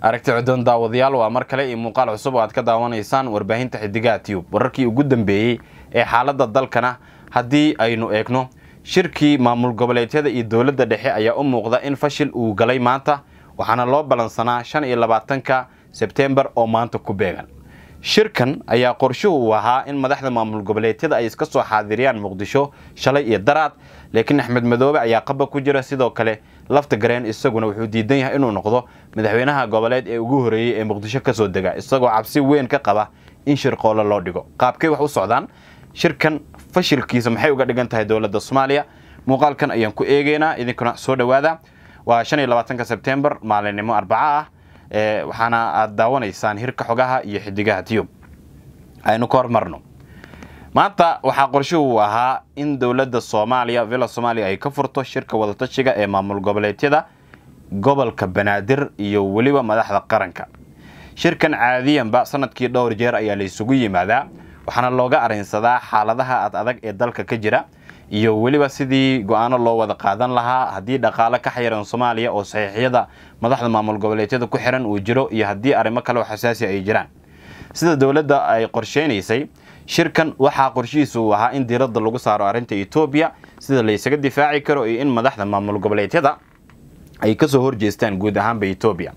aragti ciddoon daawadayaal waa mar kale iyo muuqaal cusub oo aad ka daawanaysaan warbaahinta xidigaha tiyub wararkii ugu dambeeyey ee xaaladda dalkana haddii aynu eegno shirkii maamul goboleedyada iyo dowladda dhexe ayaa u muuqda in fashil uu galay maanta waxaana loo ballansanaa shan iyo labaatanka sebteembar oo maanta ku beegan shirkan ayaa qorshuhu uu ahaa in madaxda maamul goboleedyada ay iska soo xaadiriyaan muqdisho shalay iyo daraad laakiin axmed madoobe ayaa qaba ku jira sidoo kale lafta gareen isaguna wuxuu diidan yahay inuu noqdo madaxweynaha goboleed ee ugu horreeyey ee muqdisho ka soo dega isagoo cabsi weyn ka qaba in shirqoolo loo dhigo qaabkay wax u socdaan shirkan fashilkiisa maxay uga dhigan tahay dowladda soomaaliya muuqaalkan ayaan ku eegaynaa idinkuna soo dhowaada waa shan iyo labaatanka sebteembar maalinimo arbaco ah Eh, waxaana aada daawanaysaan hirka xogaha iyo xidigaha tiyub aynu ka hormarno maanta waxaa qorshuhu ahaa in dowladda soomaaliya villa soomaaliya ay ka furto shirka wadatashiga ee maamul goboleedyada gobolka banaadir iyo weliba madaxda qaranka shirkan caadiyanba sanadkii dhowr jeer ayaa la ysugu yimaadaa waxaana looga arinsadaa xaaladaha ad adag ee dalka ka jira iyo weliba sidii go-aano loo wada qaadan lahaa haddii dhaqaale ka xayiran soomaaliya oo saxiixyada madaxda maamul goboleedyada ku xiran uu jiro iyo haddii arrimo kale oo xasaasi ay jiraan sida dowladda ay qorsheynaysay shirkan waxaa qorshihiisa uu ahaa in diiradda lagu saaro arrinta etoobiya sida laysaga difaaci karo iyo in madaxda maamul goboleedyada ay kasoo horjeestaan guud ahaanba etoobiya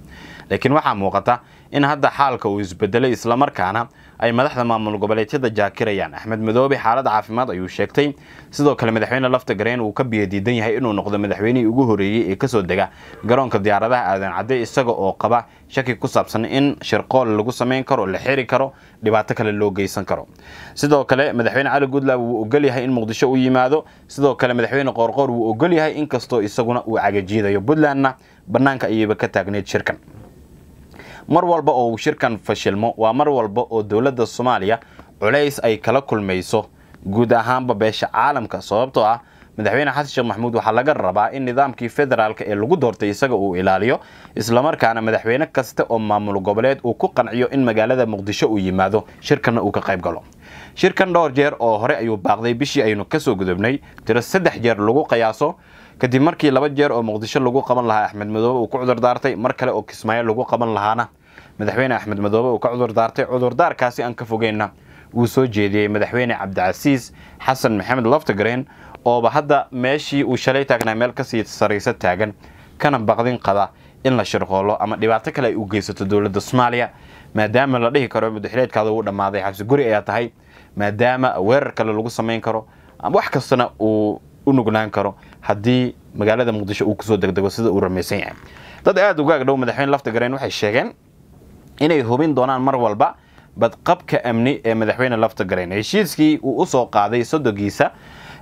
laakiin waxaa muuqata in hadda xaalka uu isbedelay islamarkaana ay madaxda maamul goboleedyada jaakirayaan axmed madoobe xaalad caafimaad ayuu sheegtay sidoo kale madaxweyne lafta gareen uu ka biyadiidan yahay inuu noqdo madaxweynihii ugu horeeyey ee kasoo dega garoonka diyaaradaha aadan cadde isaga oo qaba shaki ku saabsan in shirqool lagu samayn karo la xiri karo dhibaato kale loo geysan karo sidoo kale madaxweyne cali goodlab wuu ogolyahay in muqdisho u yimaado sidoo kale madaxweyne qoorqoor wuu ogol ogolyahay inkastoo isaguna uu cagajiidayo puntlandna bannaanka ayayba ka taagneed shirkan mar walba oo uu shirkan fashilmo waa mar walba oo dowladda soomaaliya culays ay kala kulmayso guud ahaanba beesha caalamka sababtoo ah madaxweyne xasan sheekh maxamuud waxaa laga rabaa in nidaamkii federaalka ee lagu doortay isaga uu ilaaliyo islamarkaana madaxweyne kasta oo maamul goboleed uu ku qanciyo in magaalada muqdisho uu yimaado shirkanna uu ka qayb galo shirkan dhowr jeer oo hore ayuu baaqday bishii aynu ka soo gudubnay tiro saddex jeer lagu qiyaaso kadib markii laba jeer oo muqdisho lagu qaban lahaa axmed madoobe uu ku cudurdaartay mar kale oo kismaayo lagu qaban lahaana madaxweyne axmed madoobe uu ka cudurdaartay cudurdaarkaasi aan ka fogeyna wuu soo jeediyey madaxweyne cabdicasiis xasan maxamed loftagreen ooba hadda meeshii uu shalay taagnaa meel kasii sarayso taagan kana baqdin qada in la shirqoolo ama dhibaato kale ay u geysato dowladda soomaaliya maadaama la dhihi karo mudaxileedkaada uu dhammaaday xabsi guri ayaa tahay maadaama weerar kale lagu samayn karo wax kastana uu u nugnaan karo haddii magaalada muqdisho uu kusoo degdego sida uu rumaysan yahay dad aada ugaag dhow madaxweyne laftagareen waxay sheegeen inay hubin doonaan mar walba badqabka amni ee madaxweyne laftagareen heshiiskii uu usoo qaaday sodogiisa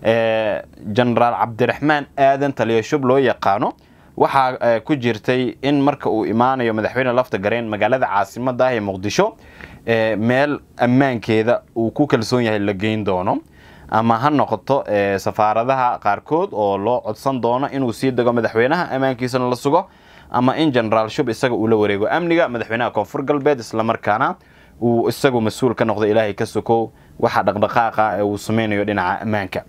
eh, jenaraal cabdiraxmaan aadan taliyashub loo yaqaano waxaa eh, ku jirtay in marka uu imaanayo madaxweyne laftagareen magaalada caasimadda ah ee muqdisho eh, meel ammaankeeda uu ku kalsoon yahay la geyn doono ama ha noqoto eh, safaaradaha qaarkood oo loo codsan doono inuu sii dego madaxweynaha ammaankiisana la sugo ama in genaraal shub isaga uu la wareego amniga madaxweynaha koonfur galbeed islamarkaana uu isagu mas-uul ka noqdo ilaahay ka sokow waxa dhaqdhaqaaqa ee uu sameynayo dhinaca ammaanka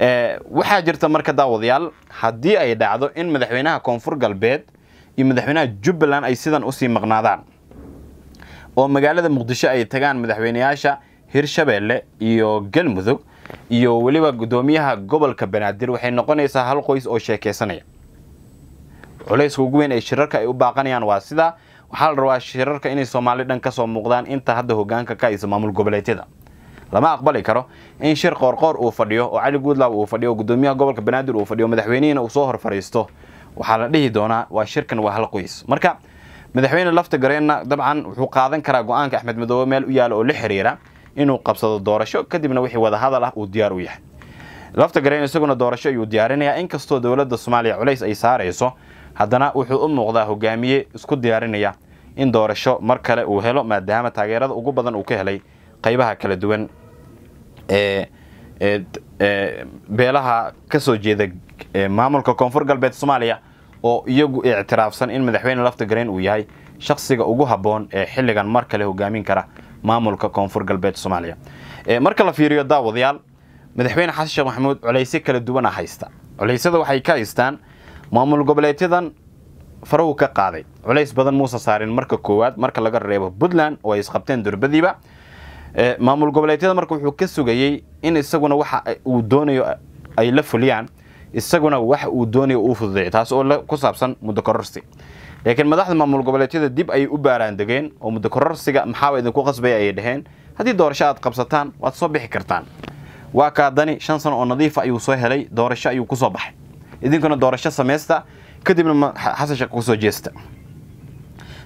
eh, waxaa jirta marka daawadayaal haddii ay dhacdo in madaxweynaha koonfur galbeed iyo madaxweynaha jubbaland ay sidan usii maqnaadaan oo magaalada muqdisho ay tagaan madaxweyneyaasha hirshabeelle iyo galmudug iyo weliba guddoomiyaha gobolka banaadir waxay noqonaysaa hal qoys oo sheekeysanaya culayska ugu weyn ay shirarka ay u baaqanayaan waa sida waxaa la rabaa shirarka inay soomaali dhan kasoo muuqdaan inta hadda hogaanka ka haysa maamul goboleedyada lama aqbali karo in shir qoorqoor uu fadhiyo oo cali guudlaab uu fadhiyo oo guddoomiyaha gobolka banaadir uu fadhiyo madaxweynihiina uu soo hor fadhiisto waxaa la dhihi doonaa waa shirkan waa hal qoys marka madaxweyne lafta gareenna dabcan wuxuu qaadan karaa go-aanka axmed madoobe meel u yaala oo la xiriira inuu qabsado doorasho kadibna wixii wadahadal ah uu diyaar u yahay laftagaren isaguna doorasho ayuu diyaarinayaa inkastoo dowladda soomaaliya culays ay saarayso haddana wuxuu u muuqdaa hogaamiye isku diyaarinaya in doorasho mar kale uu helo maadaama taageerada ugu badan uu ka helay qaybaha kala duwan ee beelaha ka soo jeeda maamulka koonfur galbeed soomaaliya oo iyagu ictiraafsan in madaxweyne laftagaren uu yahay shaqsiga ugu habboon ee xilligan mar kale hogaamin kara maamulka koonfur galbeed soomaaliya marka la fiiriyo daawadayaal madaxweyne xasan sheekh maxamuud culaysyo kala duwan duwana ah haysta culeysyada waxay ka haystaan maamul goboleedyadan farahu ka qaaday culays badan muusa saarin marka koowaad marka laga reebo puntland oo ay isqabteen durbadiiba maamul goboleedyada marka wuxuu ka sugayey in isaguna waxa uu doonayo ay la fuliyaan isaguna wax uu doonaya uu fududeeyay taas oo ku saabsan muddo kororsi laakiin madaxda maamul goboleedyada dib ayay u baaraan degeen oo muddo kororsiga maxaaba idinku qasbaya ayay dhaheen haddii doorasho aad qabsataan waad soo bixi kartaan waa kaadani shan sano oo nadiifa ah ayuu soo helay doorasho ayuu ku soo baxay idinkuna doorasho samaysta kadibna xasan sheekh kusoo jeesta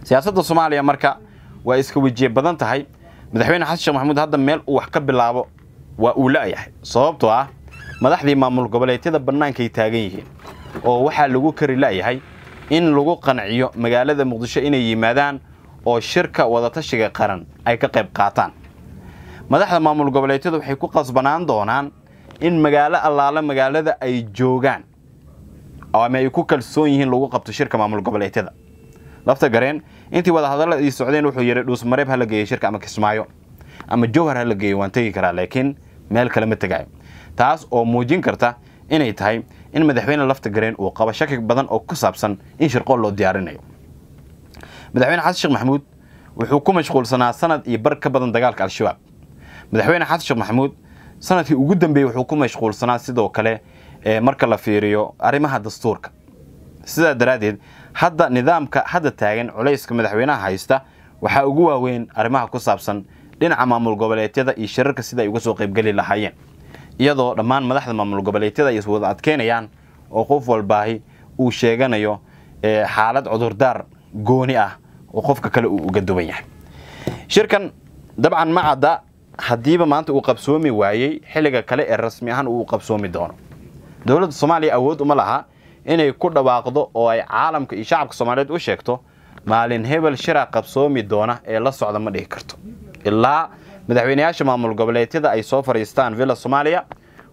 siyaasadda soomaaliya marka waa iska wejiye badan tahay madaxweyne xasan sheekh maxamuud hadda meel uu wax ka bilaabo waa uu la'yahay sababtoo ah madaxdii maamul goboleedyada bannaanka ay taagan yihiin oo waxaa lagu kari la'yahay in lagu qanciyo magaalada muqdisho inay yimaadaan oo shirka wadatashiga qaran ay ka qayb qaataan madaxda maamul goboleedyadu waxay ku qasbanaan doonaan in magaalo allaale magaalada ay joogaan ama ay ku kalsoon yihiin lagu qabto shirka maamul goboleedyada lafta gareen intii wadahadallada ay socdeen wuxuu yidhi dhuusmareeb ha la geeyo shirka ama kismaayo ama jowhar ha la geeyo waan tegi karaa laakiin meel kale ma tegayo taas oo muujin karta inay tahay in madaxweyne lafta gareen uu qabo shaki badan oo ku saabsan in shirqool loo diyaarinayo madaxweyne xasan sheekh maxamuud wuxuu ku mashquulsanaa sanad iyo bar ka badan dagaalka al-shabaab madaxweyne xasan sheekh maxamuud sanadkii ugu dambeeyey wuxuu ku mashquulsanaa sidoo kale eh, marka la fiiriyo arrimaha dastuurka sidaa daraaddeed hadda nidaamka hadda taagan culayska madaxweynaha haysta waxaa ugu waaweyn arrimaha ku saabsan dhinaca maamul goboleedyada iyo shirarka sida ay uga soo qaybgeli lahaayeen iyadoo dhammaan madaxda maamul goboleedyada ay iswada adkeynayaan oo qof walbaahi uu sheeganayo eh, xaalad cudurdaar gooni ah oo qofka kale uu uga duwan yahay shirkan dabcan ma cadda haddiiba maanta uu qabsoomi waayey xilliga kale ee rasmi ahaan uu qabsoomi doono dowladda soomaaliya awood uma laha inay ku dhawaaqdo oo ay caalamka iyo shacabka soomaaliyeed u sheegto maalin hebel shira qabsoomi doona ee la socda ma dhihi karto ilaa madaxweyneyaasha maamul goboleedyada ay soo fariistaan villa soomaaliya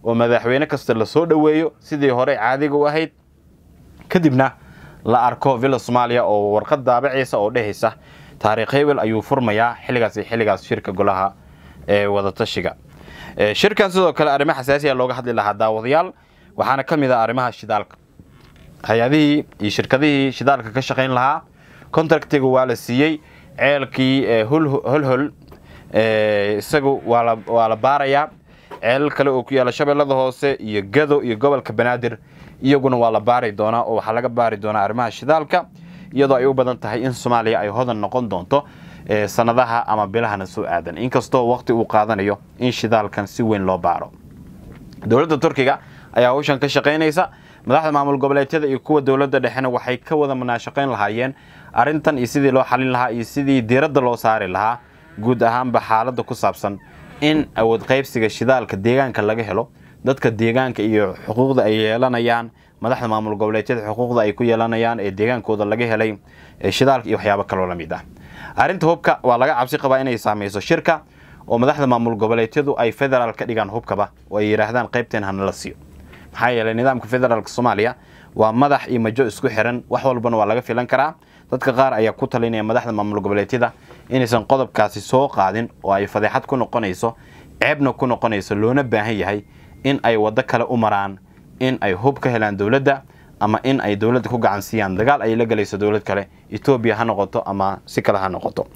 oo madaxweyne kasta lasoo soo dhoweeyo sidii hore caadiga u ahayd kadibna la arko villa soomaaliya oo warqad daabaceysa oo dhehaysa taariikh hebel ayuu furmayaa xilligaas iyo xilligaas shirka golaha ee wadatashiga shirkan sidoo kale arrimo xasaasiya ah looga hadli lahaa daawadayaal waxaana ka mid a ah arrimaha shidaalka hay-adihii iyo shirkadihii shidaalka ka shaqayn lahaa kontraktiga waa la siiyey ceelkii holhol isagu waa la baarayaa ceelal kale oo ku yaala shabeellada hoose iyo gado iyo gobolka banaadir iyaguna waa la baari doonaa oo waxaa laga baari doonaa arrimaha shidaalka iyadoo ay u badan tahay in soomaaliya ay hodan noqon doonto sanadaha ama bilahana soo aadan inkastoo waqti uu qaadanayo in shidaalkan si weyn loo baaro dowladda turkiga ayaa hawshan ka shaqaynaysa madaxda maamul goboleedyada iyo kuwa dowladda dhexena waxay ka wada munaashaqayn lahaayeen arrintan iyo sidii loo xalin lahaa iyo sidii diiradda loo saari lahaa guud ahaanba xaaladda ku saabsan in awood qaybsiga shidaalka deegaanka laga helo dadka deegaanka iyo xuquuqda ay yeelanayaan madaxda maamul goboleedyada xuquuqda ay ku yeelanayaan ee deegaankooda laga helay shidaalka iyo waxyaabo kaloo la mid ah arrinta hubka waa laga cabsi qabaa inay saamayso shirka oo madaxda maamul goboleedyadu ay federaal ka dhigaan hubkaba oo ay yidhaahdaan qaybteen hanala siiyo maxaa yeeley nidaamka federaalka soomaaliya waa madax iyo majo isku xiran wax walbana waa laga filan karaa dadka qaar ayaa ku talinaya madaxda maamul goboleedyada inaysan qodobkaasi soo qaadin oo ay fadeexad ku noqonayso ceebna ku noqonayso loona baahan yahay in ay waddo kale u maraan in ay hub ka helaan dowladda ama in ay dowladda ku gacansiiyaan dagaal ay la gelayso dowlad kale etoobiya ha noqoto ama si kale ha noqoto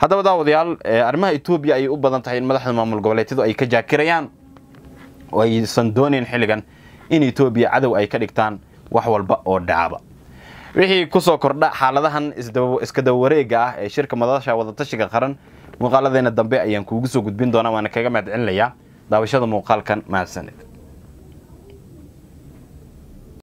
haddaba daawadayaal eh, arrimaha etoobiya ayay u badan tahay in madaxda maamul goboleedyadu ay ka jaakirayaan oo aysan doonayn xilligan in etoobiya cadow ay ka dhigtaan wax walba oo dhacaba wixii kusoo kordha xaaladahan iskadaba wareega ah ee shirka madasha wadatashiga qaran muuqaaladeena dambe ayaan kuugu soo gudbin doonaa waana kaga mahadcelinayaa daawashada muuqaalkan mahadsaned